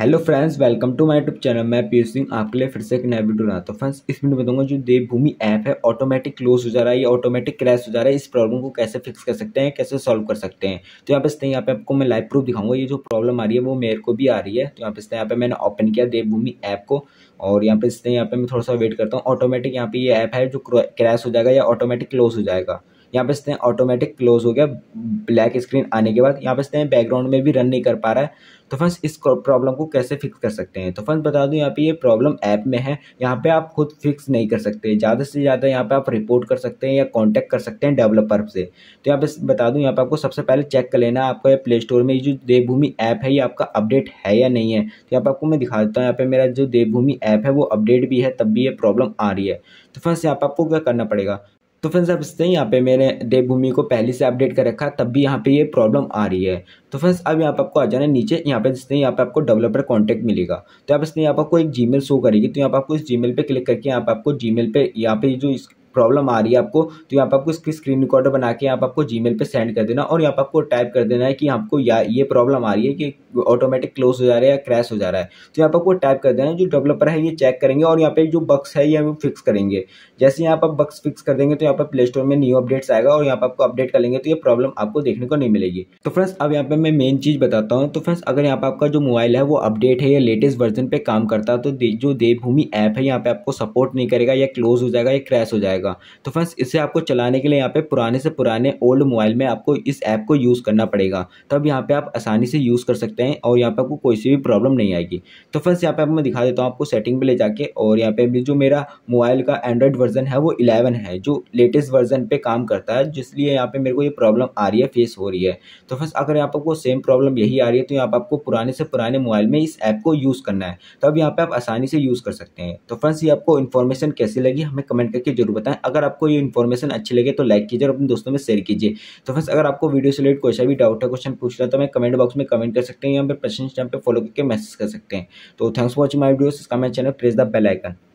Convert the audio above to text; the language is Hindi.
hello friends welcome to my YouTube channel मैं पीयूष सिंह आपके लिए फिर से एक नया वीडियो बनाता हूँ फ्रेंड्स इस वीडियो में बताऊंगा जो देवभूमि ऐप है ऑटोमेटिक क्लोज हो जा रहा है या ऑटोमेटिक क्रैश हो जा रहा है इस प्रॉब्लम को कैसे फिक्स कर सकते हैं कैसे सॉल्व कर सकते हैं तो यहाँ पे इसने यहाँ पे आपको मैं लाइव प्रूफ दिखाऊंगा ये जो प्रॉब्लम आ रही है वो मेरे को भी आ रही है तो यहाँ पे इसने यहाँ पे मैंने ओपन किया देवभूमि ऐप को और यहाँ पे इसने यहाँ पे मैं थोड़ा सा वेट करता हूँ ऑटोमेटिक यहाँ पे ये ऐप है जो क्रैश हो जाएगा या ऑटोमेटिक क्लोज हो जाएगा यहाँ पे इसने ऑटोमेटिक क्लोज हो गया ब्लैक स्क्रीन आने के बाद यहाँ पे इसने बैकग्राउंड में भी रन नहीं कर पा रहा है तो फ्रेंड्स इस प्रॉब्लम को कैसे फिक्स कर सकते हैं तो फ्रेंड्स बता दूं यहाँ पे ये प्रॉब्लम ऐप में है यहाँ पे आप खुद फिक्स नहीं कर सकते ज़्यादा से ज़्यादा यहाँ पे आप रिपोर्ट कर सकते हैं या कांटेक्ट कर सकते हैं डेवलपर से तो यहाँ पे बता दूं यहाँ पे आपको सबसे पहले चेक कर लेना आपका प्ले स्टोर में जो देवभूमि ऐप है ये आपका अपडेट है या नहीं है तो यहाँ पर आपको मैं दिखा देता हूँ यहाँ पे मेरा जो देवभूमि ऐप है वो अपडेट भी है तब भी ये प्रॉब्लम आ रही है तो फ्रेंड्स यहाँ पर आपको क्या करना पड़ेगा तो फ्रेंड्स आप इससे यहाँ पे मैंने देवभूमि को पहले से अपडेट कर रखा तब भी यहाँ पे ये प्रॉब्लम आ रही है तो फ्रेंड्स अब यहाँ पे आपको आ जाना है नीचे यहाँ पे जिसने यहाँ पे आपको डेवलपर कॉन्टैक्ट मिलेगा तो आप इसने यहाँ पर आपको एक जीमेल शो करेगी तो यहाँ पर आपको इस जीमेल पे क्लिक करके यहाँ पे आपको जीमेल पे यहाँ पे जो इस प्रॉब्लम आ रही है आपको तो यहाँ पर आपको इसकी स्क्रीन रिकॉर्डर बना के यहाँ पर आपको जी पे सेंड कर देना और यहाँ पर आपको टाइप कर देना है कि आपको या ये प्रॉब्लम आ रही है कि ऑटोमेटिक क्लोज हो जा रहा है या क्रैश हो जा रहा है तो यहाँ पर आपको टाइप कर देना है जो डेवलपर है ये चेक करेंगे और यहाँ पे जो बक्स है ये हम फिक्स करेंगे जैसे यहाँ पर बक्स फिक्स कर देंगे तो यहाँ पर प्ले स्टोर में न्यू अपडेट्स आएगा और यहाँ पर आपको अपडेट कर लेंगे तो ये प्रॉब्लम आपको देखने को नहीं मिलेगी तो फ्रेंड्स अब यहाँ पे मैं मेन चीज़ बताता हूँ तो फ्रेंड्स अगर यहाँ पर आपका जो मोबाइल है वो अपडेट है या लेटेस्ट वर्जन पे काम करता है तो जो देवभूमि ऐप है यहाँ पे आपको सपोर्ट नहीं करेगा या क्लोज हो जाएगा या क्रैश हो जाएगा जाएगा तो फ्रेंड्स इसे आपको चलाने के लिए यहाँ पे पुराने से पुराने ओल्ड मोबाइल में आपको इस ऐप को यूज़ करना पड़ेगा तब यहाँ पे आप आसानी से यूज़ कर सकते हैं और यहाँ पे आपको कोई सी भी प्रॉब्लम नहीं आएगी तो फ्रेंड्स यहाँ पे आपको मैं दिखा देता हूँ आपको सेटिंग पर ले जाके और यहाँ पे जो मेरा मोबाइल का एंड्रॉयड वर्जन है वो इलेवन है जो लेटेस्ट वर्जन पर काम करता है जिसलिए यहाँ पर मेरे को ये प्रॉब्लम आ रही है फेस हो रही है तो फ्रेंड्स अगर यहाँ पर आपको सेम प्रॉब्लम यही आ रही है तो यहाँ पर आपको पुराने से पुराने मोबाइल में इस ऐप को यूज़ करना है तब यहाँ पर आप आसानी से यूज़ कर सकते हैं तो फ्रेंड्स ये आपको इन्फॉर्मेशन कैसी लगी हमें कमेंट करके जरूर बताएं है अगर आपको ये इन्फॉर्मेशन अच्छी लगे तो लाइक कीजिए और अपने दोस्तों में शेयर कीजिए तो फ्रेंड्स अगर आपको वीडियो से रिलेटेड कोई भी डाउट है क्वेश्चन पूछ रहा तो मैं कमेंट बॉक्स में कमेंट कर सकते हैं या फिर प्रश्न यहाँ पर फॉलो करके मैसेज कर सकते हैं तो thanks for watching my video इसका मैं channel press the bell icon